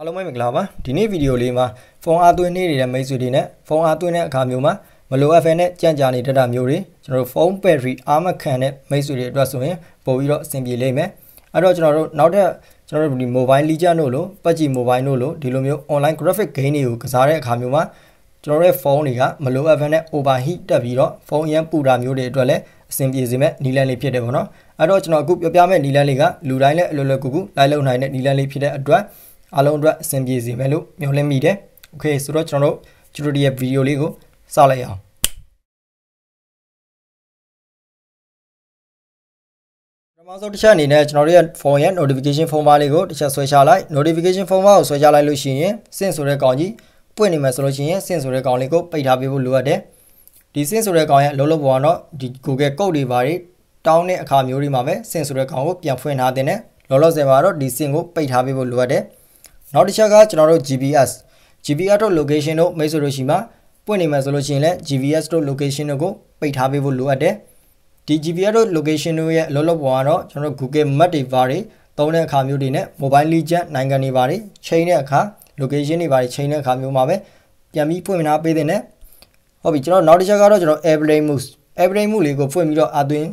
အားလုံးပဲမင်္ဂလာပါဒီနေ့ဗီဒီယိုလေးမှာဖုန်းအားသွင်းနေတဲ့မိတ်ဆွေတွေနဲ့ဖုန်းအားသွင်းတဲ့အခါမျိုးမှာမလိုအပ်ဖဲနဲ့ကြံ့ကြာနေတတ်တာမျိုးတွေကျွန်တော်တို့ဖုန်းဘက်ထရီအားမခံတဲ့မိတ်ဆွေတွေအတွက်ဆိုရင်ပို့ပြီးတော့အဆင်ပြေလိမ့်မယ်အဲ့တော့ကျွန်တော်တို့နောက်ထပ်ကျွန်တော်တို့ဒီ mobile legion တို့လို့ PUBG mobile တို့လို့ဒီလိုမျိုး online graphic game တွေကိုကစားတဲ့အခါမျိုးမှာကျွန်တော်ရဲ့ဖုန်းတွေကမလိုအပ်ဖဲနဲ့ overheat တက်ပြီးတော့ဖုန်းအရန်ပူတာမျိုးတွေအတွက်လည်းအဆင်ပြေစေမဲ့နီလန်လေးဖြစ်တယ်ပေါ့နော်အဲ့တော့ကျွန်တော်အခုပြောပြမယ့်နီလန်လေးကလူတိုင်းလည်းအလွယ်လွယ်ကူကူလိုက်လုံနိုင်တဲ့နီလန်လေးဖြစ်တဲ့အတွက်အားလုံးအတွက်အဆင်ပြေစေမယ်လို့မျှော်လင့်မိတယ်။ Okay ဆိုတော့ကျွန်တော်တို့ tutorial ရဲ့ video လေးကိုစလိုက်အောင်ပထမဆုံးတစ်ချက်အနေနဲ့ကျွန်တော်တို့ရဲ့ form ရဲ့ notification form ပါလေးကိုတစ်ချက်ဆွဲချလိုက် notification form ပါကိုဆွဲချလိုက်လို့ရှိရင် sync ဆိုတဲ့ကောင်ကြီးပွင့်နေမှာဆိုလို့ရှိရင် sync ဆိုတဲ့ကောင်လေးကိုပိတ်ထားပေးဖို့လိုအပ်တယ်။ဒီ sync ဆိုတဲ့ကောင်ရဲ့အလုပ်လုပ်ပုံကတော့ဒီ Google code တွေပါတွေတောင်းတဲ့အခါမျိုးတွေမှာပဲ sync ဆိုတဲ့ကောင်ကိုပြန်ဖွင့်ထားတဲ့နဲ့လောလောဆယ်မှာတော့ဒီ sync ကိုပိတ်ထားပေးဖို့လိုအပ်တယ်။နောက်တစ်ချက်ကကျွန်တော်တို့ GPS GPS တို့ location တို့မိတ်ဆွေတို့ရှိမှာပွင့်နေမှာဆိုလို့ရှိရင်လည်း GPS တို့ location တို့ကိုပိတ်ထားပေးဖို့လိုအပ်တယ်ဒီ GPS တို့ location တို့ရဲ့အလုပ်လုပ်ပုံကတော့ကျွန်တော်တို့ Google Map တွေပါတွေသုံးတဲ့အခါမျိုးတွေနဲ့ Mobile Legend နိုင်ငံတွေပါတွေချိန်တဲ့အခါ location တွေပါတွေချိန်တဲ့အခါမျိုးမှာပဲပြန်ပြီးဖွင့်ထားပေးတဲ့နဲ့ဟုတ်ပြီကျွန်တော်နောက်တစ်ချက်ကတော့ကျွန်တော် airplane moves airplane move လေးကိုဖွင့်ပြီးတော့အသွင်း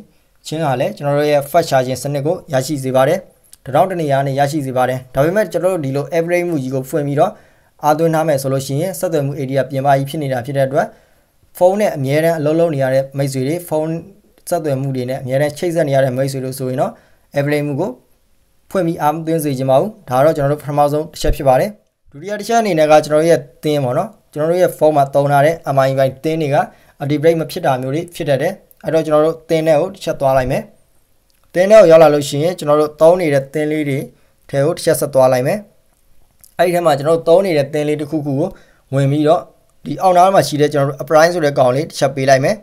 ချင်းကလည်းကျွန်တော်တို့ရဲ့ fast charging စနစ်ကိုရရှိစေပါတယ်တရောင်းတနေရာနဲ့ရရှိစေပါတယ်ဒါပေမဲ့ကျွန်တော်တို့ဒီလို average မှုကြီးကိုဖွင့်ပြီးတော့အာသွင်းထားမယ်ဆိုလို့ရှိရင်ဆက်သွယ်မှု area ပြင်ပကြီးဖြစ်နေတာဖြစ်တဲ့အတွက်ဖုန်းနဲ့အမြဲတမ်းအလုံးလုံးနေရတဲ့မိတ်ဆွေတွေဖုန်းဆက်သွယ်မှုတွေနဲ့အမြဲတမ်းချိတ်ဆက်နေရတဲ့မိတ်ဆွေတို့ဆိုရင်တော့ average မှုကိုဖွင့်ပြီးအာမသွင်းစေချင်ပါဘူးဒါကတော့ကျွန်တော်တို့ပထမဆုံးတစ်ချက်ဖြစ်ပါတယ်ဒုတိယတစ်ချက်အနေနဲ့ကကျွန်တော်ရဲ့သင်းပေါ့နော်ကျွန်တော်တို့ရဲ့ဖုန်းမှာတုံထားတဲ့ MI ဘိုင်သင်းတွေက anti break မဖြစ်တာမျိုးတွေဖြစ်တတ်တယ်အဲ့တော့ကျွန်တော်တို့သင်းတွေကိုတစ်ချက်သွားလိုက်မယ်တင်းထဲကိုရောက်လာလို့ရှိရင်ကျွန်တော်တို့သုံးနေတဲ့တင်းလေးတွေထဲကိုတစ်ချက်ဆက်သွားလိုက်မယ်အဲ့ဒီထဲမှာကျွန်တော်တို့သုံးနေတဲ့တင်းလေးတစ်ခုခုကိုဝင်ပြီးတော့ဒီအောက်နားမှာရှိတဲ့ကျွန်တော်တို့ apply ဆိုတဲ့ကောင်လေးတစ်ချက်ပေးလိုက်မယ်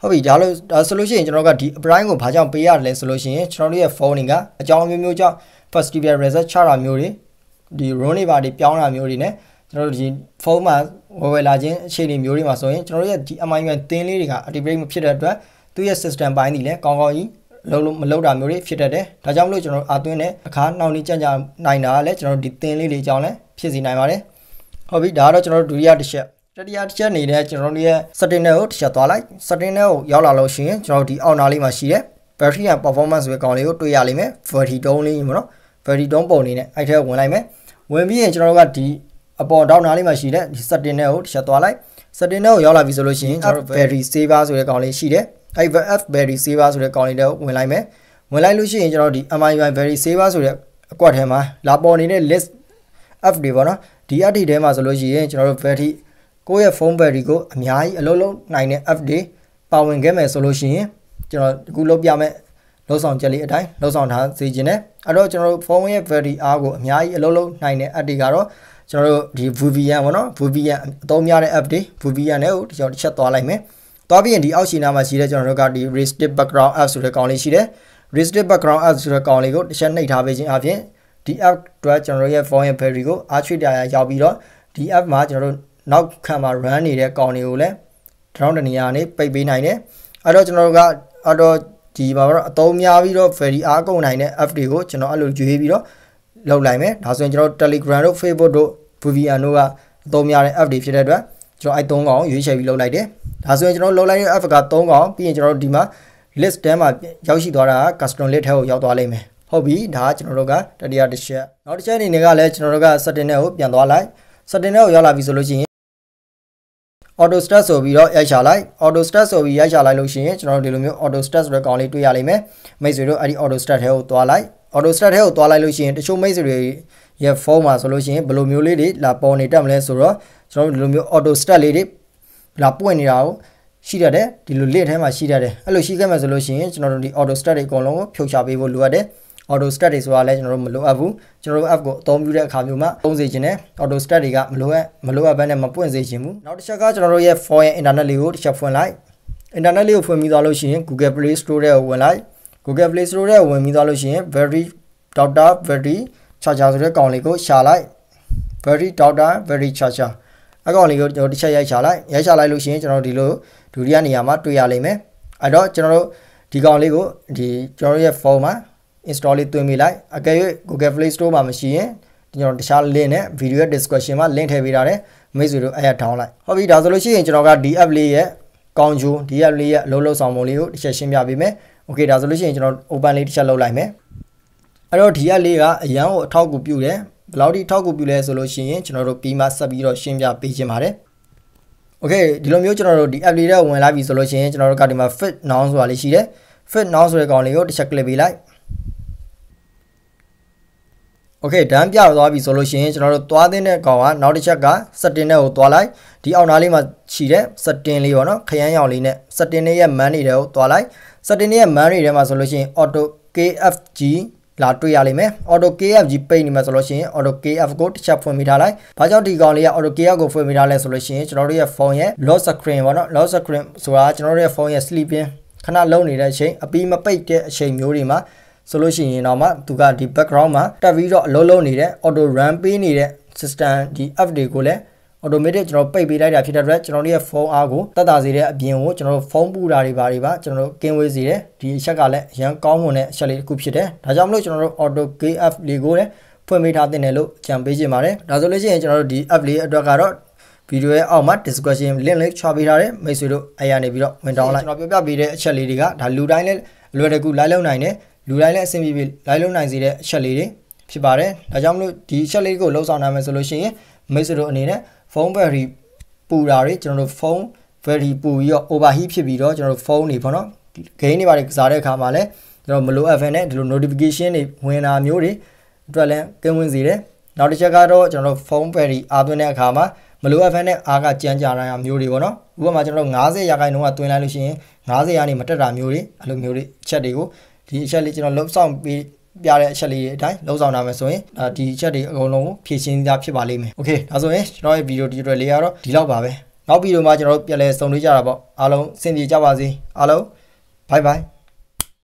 ဟုတ်ပြီဒါလို့ဒါဆိုလို့ရှိရင်ကျွန်တော်ကဒီ apply ကိုဘာကြောင့်ပေးရလဲဆိုလို့ရှိရင်ကျွန်တော်တို့ရဲ့ phone တွေကအကြောင်းမျိုးမျိုးကြောင့် festival reset ချတာမျိုးတွေဒီ run တွေပါတွေပြောင်းတာမျိုးတွေ ਨੇ ကျွန်တော်တို့ဒီဖုန်းမှာဝယ်ဝယ်လာခြင်းအခြေအနေမျိုးတွေမှာဆိုရင်ကျွန်တော်တို့ရဲ့ဒီ MIUI တင်းလေးတွေက activate မဖြစ်တဲ့အတွက်သူ့ရဲ့ system ပိုင်းတွေလည်းကောင်းကောင်းကြီးလုံးလုံးမလောက်တာမျိုးတွေဖြစ်တတ်တယ်ဒါကြောင့်မလို့ကျွန်တော်အာသွင်းတဲ့အခါနှောင့်နှေးကြံ့ကြာနိုင်တာလည်းကျွန်တော်ဒီသင်လေးတွေအကြောင်းလည်းဖြစ်စေနိုင်ပါတယ်ဟုတ်ပြီဒါကတော့ကျွန်တော်ဒုတိယတစ်ချက်တတိယတစ်ချက်အနေနဲ့ကျွန်တော်တို့ရဲ့ setting ကိုတစ်ချက်သွားလိုက် setting ကိုရောက်လာလို့ရှိရင်ကျွန်တော်ဒီအောက်နားလေးမှာရှိတဲ့ battery and performance ဆိုတဲ့ကောင်လေးကိုတွေ့ရလိမ့်မယ် verity တုံးလေးပေါ့နော် verity တုံးပုံလေးနဲ့အဲ့ထဲဝင်လိုက်မယ်ဝင်ပြီးရင်ကျွန်တော်တို့ကဒီအပေါ်တောက်နားလေးမှာရှိတဲ့ဒီ setting ကိုတစ်ချက်သွားလိုက် setting ကိုရောက်လာပြီဆိုလို့ရှိရင်ကျွန်တော်တို့ battery saver ဆိုတဲ့ကောင်လေးရှိတယ် Ivan F Berry Saver ဆိုတဲ့ကောင်လေးတဲ့ဝင်လိုက်မယ်ဝင်လိုက်လို့ရှိရင်ကျွန်တော်ဒီ MIY Berry Saver ဆိုတဲ့အကွက်ထဲမှာလာပေါ်နေတဲ့ list F တွေပေါ့နော်ဒီအပ်တွေထဲမှာဆိုလို့ရှိရင်ကျွန်တော်တို့ battery ကိုယ့်ရဲ့ phone battery ကိုအများကြီးအလုံးလုံးနိုင်တဲ့ F တွေပါဝင်ခဲ့မယ်ဆိုလို့ရှိရင်ကျွန်တော်အခုလုပ်ပြမယ်လောက်ဆောင်ချက်လေးအတိုင်းလောက်ဆောင်ထားစေခြင်းနဲ့အဲ့တော့ကျွန်တော်တို့ phone ရဲ့ battery အားကိုအများကြီးအလုံးလုံးနိုင်တဲ့ F တွေကတော့ကျွန်တော်တို့ဒီ VPN ပေါ့နော် VPN အသုံးများတဲ့ app တွေ VPN နဲ့ကိုတစ်ချက်သွားလိုက်မယ်သွားပြီးရင်ဒီအောက်ရှည်နာမှာရှိတဲ့ကျွန်တော်တို့ကဒီ restricted background app ဆိုတဲ့ကောင်လေးရှိတယ် restricted background app ဆိုတဲ့ကောင်လေးကိုတစ်ချက်နှိပ်ထားပေးခြင်းအပြင်ဒီ app တော့ကျွန်တော်ရဲ့ phone ရဲ့ battery ကိုအားချွေတရားရောက်ပြီးတော့ဒီ app မှာကျွန်တော်တို့နောက်ခံမှာ run နေတဲ့ကောင်တွေကိုလည်း drone တနေရာနေပိတ်ပေးနိုင်တယ်အဲ့တော့ကျွန်တော်တို့ကအော်တော့ဒီမှာတော့အသုံးများပြီးတော့ very အားကုန်နိုင်တဲ့ app တွေကိုကျွန်တော်အဲ့လိုရွေးပြီးတော့လောက်လိုက်မယ်ဒါဆိုရင်ကျွန်တော် Telegram တို့ Facebook တို့ VPN တို့ကအသုံးများတဲ့ app တွေဖြစ်တဲ့အတွက်ကျွန်တော်အဲ့3កောင်ရွေးချယ်ပြီးလောက်လိုက်တယ်ဒါဆိုရင်ကျွန်တော်လောက်လိုက်ရင် alpha က3កောင်ပြီးရင်ကျွန်တော်တို့ဒီမှာ list တန်းမှာရောက်ရှိသွားတာ custom list ထဲကိုရောက်သွားလိမ့်မယ်ဟုတ်ပြီဒါကကျွန်တော်တို့ကတတိယတစ်ချက်နောက်တစ်ချက်အနေနဲ့ကလည်းကျွန်တော်တို့က setting နဲ့ကိုပြန်သွားလိုက် setting နဲ့ကိုရောက်လာပြီဆိုလို့ရှိရင် auto start ဆိုပြီးတော့ရိုက်ချလိုက် auto start ဆိုပြီးရိုက်ချလိုက်လို့ရှိရင်ကျွန်တော်တို့ဒီလိုမျိုး auto start ဆိုတဲ့ကောင်လေးတွေ့ရလိမ့်မယ်မိတ်ဆွေတို့အဲ့ဒီ auto start ထဲကိုသွားလိုက် auto start ထဲကိုသွားလိုက်လို့ရှိရင်တချို့မိတ်ဆွေတွေရဲ့ဖုန်းမှာဆိုလို့ရှိရင်ဘယ်လိုမျိုးလေးတွေလာပေါ်နေတတ်မလဲဆိုတော့ကျွန်တော်တို့ဒီလိုမျိုး auto start လေးတွေလာပွင့်နေတာကိုရှိတတ်တယ်ဒီလို list ထဲမှာရှိတတ်တယ်အဲ့လိုရှိခဲ့မှဆိုလို့ရှိရင်ကျွန်တော်တို့ဒီ auto start တွေအကုန်လုံးကိုဖြုတ်ချပေးဖို့လိုအပ်တယ် auto start တွေဆိုတာလည်းကျွန်တော်တို့မလိုအပ်ဘူးကျွန်တော်တို့ app ကိုအသုံးပြုတဲ့အခါမျိုးမှာသုံးစေချင်တယ် auto start တွေကမလိုအပ်မလိုအပ်ဘဲနဲ့မပွင့်စေချင်ဘူးနောက်တစ်ချက်ကကျွန်တော်တို့ရဲ့ phone ရဲ့ internet လေးကိုတစ်ချက်ဖွင့်လိုက် internet လေးကိုဖွင့်ပြီးသွားလို့ရှိရင် Google Play Store ထဲကိုဝင်လိုက် Google Play Store ထဲကိုဝင်ပြီးသွားလို့ရှိရင် very doctor very ချာချာဆိုတဲ့ကောင်လေးကိုရှာလိုက် very doctor very cha cha အကောင်လေးကိုကျွန်တော်တစ်ချက်ရိုက်ချလိုက်ရိုက်ချလိုက်လို့ရှိရင်ကျွန်တော်ဒီလိုဒုတိယနေရာမှာတွေ့ရလိမ့်မယ်အဲ့တော့ကျွန်တော်တို့ဒီကောင်လေးကိုဒီကျွန်တော်ရဲ့ phone မှာ install လေးသွင်းမိလိုက်အကယ်၍ Google Play Store မှာမရှိရင်ကျွန်တော်တခြား link နဲ့ video ရဲ့ description မှာ link ထည့်ပေးထားတယ်မိတ်ဆွေတို့အဲ့ရ down လိုက်ဟုတ်ပြီဒါဆိုလို့ရှိရင်ကျွန်တော်ကဒီ app လေးရဲ့ကောင်းကျိုးဒီ app လေးရဲ့အလုပ်လုပ်ဆောင်ပုံလေးကိုတစ်ချက်ရှင်းပြပေးမယ် okay ဒါဆိုလို့ရှိရင်ကျွန်တော် open လေးတစ်ချက်လုပ်လိုက်မယ်အဲ့တော့ဒီကလေးကအရန်ကိုအထောက်အကူပြုတယ်ဘယ်လောက်ထိအထောက်အကူပြုလဲဆိုလို့ရှိရင်ကျွန်တော်တို့ပြီးမှဆက်ပြီးတော့ရှင်းပြပေးခြင်းပါတယ် Okay ဒီလိုမျိုးကျွန်တော်တို့ဒီ app လေးထဲဝင်လာပြီဆိုလို့ရှိရင်ကျွန်တော်တို့ကဒီမှာ fit now ဆိုတာလေးရှိတယ် fit now ဆိုတဲ့ကောင်လေးကိုတစ်ချက် click ပေးလိုက် Okay ဒမ်းပြသွားပြီဆိုလို့ရှိရင်ကျွန်တော်တို့သွားတဲ့ကောင်ကနောက်တစ်ချက်က setting နဲ့ကိုသွားလိုက်ဒီအောက်နားလေးမှာခြိတဲ့ setting လေးပေါ့နော်ခရမ်းရောင်လေးနဲ့ setting လေးရဲ့ man တွေထဲကိုသွားလိုက် setting ရဲ့ man တွေထဲမှာဆိုလို့ရှိရင် auto kfg လာတွေ့ရလိမ့်မယ် auto kfg ပိတ်နေမှာဆိုလို့ရှိရင် auto kf ကိုတစ်ချက်ဖွင့်မိထားလိုက်ဘာကြောင့်ဒီကောင်လေးက auto kf ကိုဖွင့်မိထားလဲဆိုလို့ရှိရင်ကျွန်တော်တို့ရဲ့ phone ရဲ့ lock screen ပေါ့နော် lock screen ဆိုတာကျွန်တော်တို့ရဲ့ phone ရဲ့ sleeping ခဏလုံးနေတဲ့အချိန်အပီးမပိတ်တဲ့အချိန်မျိုးတွေမှာဆိုလို့ရှိရင်တော့မှသူကဒီ background မှာတက်ပြီးတော့အလုံးလုံးနေတဲ့ auto run ပေးနေတဲ့ system ဒီ app တွေကိုလည်း automatic ကျွန်တော်ပိတ်ပေးလိုက်တာဖြစ်တဲ့အတွက်ကျွန်တော်တို့ရဲ့ဖုန်းအားကိုတက်တာစေတဲ့အပြင်ကိုကျွန်တော်တို့ဖုန်းပူတာတွေပါတွေပါကျွန်တော်တို့ကင်းဝေးစေတယ်ဒီအချက်ကလည်းအရန်ကောင်းမွန်တဲ့အချက်လေးတစ်ခုဖြစ်တယ်ဒါကြောင့်မလို့ကျွန်တော်တို့ auto kf လေးကိုလည်းဖွင့်ပေးထားတဲ့နယ်လို့ကြံပေးခြင်းပါတယ်ဒါဆိုလို့ရှိရင်ကျွန်တော်တို့ဒီ app လေးအတွက်ကတော့ဗီဒီယိုရဲ့အောက်မှာ discussion link လေးချပေးထားတယ်မိတ်ဆွေတို့အဲ့ရနေပြီးတော့ဝင်တောင်းလိုက်ကျွန်တော်ပြောပြပေးတဲ့အချက်လေးတွေကဒါလူတိုင်းလည်းအလွယ်တကူလိုက်လုံနိုင်တယ်လူတိုင်းလည်းအဆင်ပြေပြေလိုက်လုံနိုင်စေတဲ့အချက်လေးတွေဖြစ်ပါတယ်ဒါကြောင့်မလို့ဒီအချက်လေးကိုလှုပ်ဆောင်နိုင်မယ်ဆိုလို့ရှိရင်မိတ်ဆွေတို့အနေနဲ့ဖုန်း battery ပူတာတွေကျွန်တော်တို့ဖုန်း battery ပူပြီးတော့ overheat ဖြစ်ပြီးတော့ကျွန်တော်တို့ဖုန်းတွေပေါ့နော် game တွေပါတွေကစားတဲ့အခါမှာလည်းကျွန်တော်မလိုအပ်ဖ ೇನೆ ဒီလို notification တွေဝင်တာမျိုးတွေအတွက်လည်းကင်းဝင်စေတယ်နောက်တစ်ချက်ကတော့ကျွန်တော်ဖုန်း battery အားသွင်းတဲ့အခါမှာမလိုအပ်ဖ ೇನೆ အားကကြမ်းကြာတာမျိုးတွေပေါ့နော်ဥပမာကျွန်တော်90ရာခိုင်နှုန်းကသွင်းလိုက်လို့ရှိရင်90ရာနေမတက်တာမျိုးတွေအဲ့လိုမျိုးတွေအချက်တွေကိုဒီအချက်လေးကျွန်တော်လှုပ်ဆောင်ပြီးပြတဲ့အချက်လေးတွေအတိုင်းလုံးဆောင်လာမယ်ဆိုရင်ဒါဒီအချက်တွေအကုန်လုံးကိုဖြည့်ရှင်းသားဖြစ်ပါလိမ့်မယ်။ Okay ဒါဆိုရင်ကျွန်တော်ရဲ့ဗီဒီယိုဒီအတွက်လေးကတော့ဒီလောက်ပါပဲ။နောက်ဗီဒီယိုမှာကျွန်တော်တို့ပြန်လည်ဆုံတွေ့ကြတာပေါ့။အားလုံးစင်ပြေကြပါစေ။အားလုံး bye bye